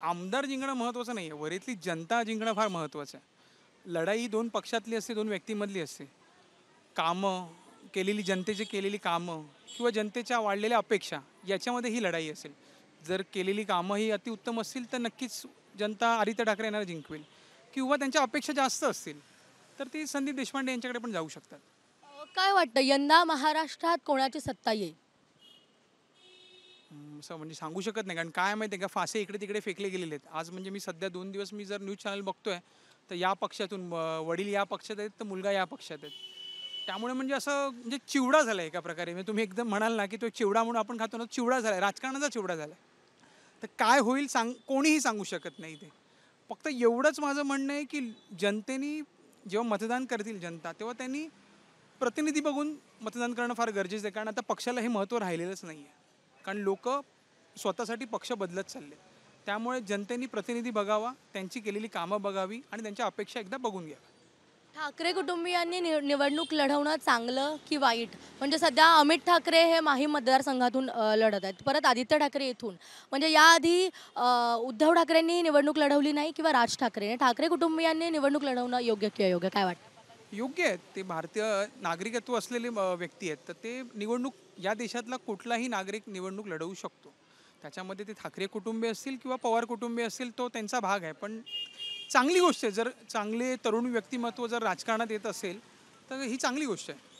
आमदार जिंकणं महत्त्वाचं नाही आहे वरीतली जनता जिंकणं फार महत्त्वाचं आहे लढाई ही दोन पक्षातली असते दोन व्यक्तीमधली असते कामं केलेली जनतेची केलेली कामं किंवा जनतेच्या वाढलेल्या अपेक्षा याच्यामध्ये ही लढाई असेल जर केलेली कामं ही अतिउत्तम असतील तर नक्कीच जनता आदित्य ठाकरे यांना जिंकवेल किंवा त्यांच्या अपेक्षा जास्त असतील तर ती संदीप देशपांडे यांच्याकडे पण जाऊ शकतात काय वाटतं यंदा महाराष्ट्रात कोणाची सत्ता येईल असं म्हणजे सांगू शकत नाही कारण काय माहिती आहे का फासे इकडे तिकडे फेकले गेलेले आहेत आज म्हणजे मी सध्या दोन दिवस मी जर न्यूज चॅनल बघतोय तर या पक्षातून वडील या पक्षात आहेत तर मुलगा या पक्षात आहेत त्यामुळे म्हणजे असं म्हणजे चिवडा झाला एका प्रकारे म्हणजे तुम्ही एकदम म्हणाल ना की तो चिवडा म्हणून आपण खातो ना चिवडा झाला आहे राजकारणाचा चिवडा झाला आहे तर काय होईल सांग कोणीही सांगू शकत नाही ते फक्त एवढंच माझं म्हणणं आहे की जनतेनी जेव्हा मतदान करतील जनता तेव्हा त्यांनी प्रतिनिधी बघून मतदान करणं फार गरजेचं आहे कारण आता पक्षाला हे महत्त्व राहिलेलंच नाही आहे कारण लोक स्वतःसाठी पक्ष बदलत चालले त्यामुळे जनतेने प्रतिनिधी बघावा त्यांची केलेली कामं बघावी आणि त्यांच्या अपेक्षा एकदा बघून घ्या ठाकरे कुटुंबियांनी निवडणूक लढवणं चांगलं की वाईट म्हणजे सध्या अमित ठाकरे हे माही मतदारसंघातून लढत आहेत परत आदित्य ठाकरे येथून म्हणजे याआधी उद्धव ठाकरेंनी निवडणूक लढवली नाही किंवा राज ठाकरेने ठाकरे कुटुंबियांनी निवडणूक लढवणं योग्य की अयोग्य काय वाटतं योग्य आहेत ते भारतीय नागरिकत्व असलेले व्यक्ती आहेत तर ते निवडणूक या देशातला कुठलाही नागरिक निवडणूक लढवू शकतो त्याच्यामध्ये ते ठाकरे कुटुंबे असतील किंवा पवार कुटुंबे असतील तो त्यांचा भाग आहे पण चांगली गोष्ट आहे जर चांगले तरुण व्यक्तिमत्व जर राजकारणात येत असेल तर ही चांगली गोष्ट आहे